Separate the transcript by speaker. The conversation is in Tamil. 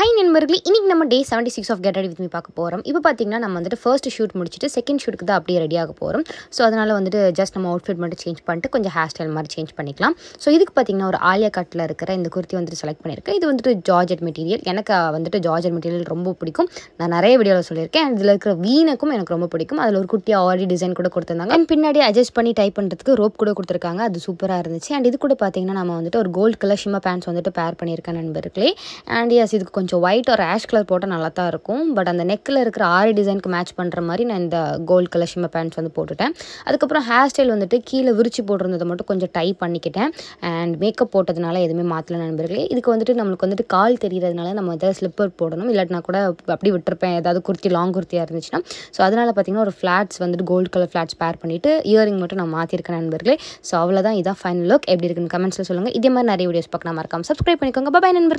Speaker 1: ஹை நண்பர்களே இன்றைக்கி நம்ம day seventy six of get ready with பார்க்க போகிறோம் இப்போ பார்த்தீங்கன்னா நம்ம வந்துட்டு ஃபர்ஸ்ட் ஷூட் முடிச்சுட்டு செகண்ட் ஷூட்டுக்கு தான் அப்படியே ரெடியாக போகிறோம் ஸோ அதனால் வந்துட்டு ஜஸ்ட் நம்ம அவுட்ஃபிட் மட்டும் சேஞ்ச் பண்ணிட்டு கொஞ்சம் ஹேர் ஸ்டைல் மாதிரி சேஞ்ச் பண்ணிக்கலாம் ஸோ இதுக்கு பார்த்தீங்கன்னா ஒரு ஆலியா கட்டில் இருக்கிற இந்த குர்த்தி வந்துட்டு செலக்ட் பண்ணியிருக்கேன் இது வந்துட்டு ஜார்ஜட் மெட்டீரியல் எனக்கு வந்துட்டு ஜார்ஜட் மெட்டீரியல் ரொம்ப பிடிக்கும் நான் நிறைய வீடியோவில் சொல்லியிருக்கேன் இதில் இருக்கிற வீனக்கும் எனக்கு ரொம்ப பிடிக்கும் அதில் ஒரு குட்டியாக ஆல்ரெடி டிசைன் கூட கொடுத்துருந்தாங்க அண்ட் பின்னாடி அட்ஜஸ்ட் பண்ணி டைப் பண்ணுறதுக்கு ரோப் கூட கொடுத்துருக்காங்க அது சூப்பராக இருந்துச்சு அண்ட் இது கூட பார்த்தீங்கன்னா நம்ம வந்துட்டு ஒரு கோல்டு கலர் ஷிமா பேண்ட்ஸ் வந்துட்டு பேர் பண்ணியிருக்கேன் நண்பர்களே அண்ட் யாஸ் இதுக்கு கொஞ்சம் கொஞ்சம் ஒயிட் ஒரு ஆஷ் கலர் போட்டால் நல்லா தான் இருக்கும் பட் அந்த நெக்கில் இருக்கிற ஆரி டிசைனுக்கு மேட்ச் பண்ணுற மாதிரி நான் இந்த கோல்டு கலர் ஷிம்மர் பேண்ட்ஸ் வந்து போட்டுட்டேன் அதுக்கப்புறம் ஹேர் ஸ்டைல் வந்துட்டு கீழே விரிச்சு போட்டிருந்ததை மட்டும் கொஞ்சம் டை பண்ணிக்கிட்டேன் அண்ட் மேக்கப் போட்டதுனால எதுவுமே மாற்றல நண்பர்களே இதுக்கு வந்துட்டு நம்மளுக்கு வந்துட்டு கால் தெரிகிறதுனால நம்ம எதாவது ஸ்லிப்பர் போடணும் இல்லாட்டினா கூட அப்படி விட்டுருப்பேன் ஏதாவது குர்த்தி லாங் குர்த்தியாக இருந்துச்சுன்னா ஸோ அதனால் பார்த்தீங்கன்னா ஒரு ஃப்ளாட்ஸ் வந்துட்டு கோல்டு கலர் ஃப்ளாட்ஸ் பேர் பண்ணிவிட்டு இயரிங் மட்டும் நான் மாற்றிருக்கேன் நண்பர்களே ஸோ அவ்வளோதான் இதான் ஃபைனல் லுக் எப்படி இருக்குன்னு கமெண்ட்ஸில் சொல்லுங்கள் இதே மாதிரி நிறைய வீடியோஸ் பார்க்க நான் மறக்காமல் சப்ஸ்கிரைப் பண்ணிக்கோங்க பாய் நண்பர்களே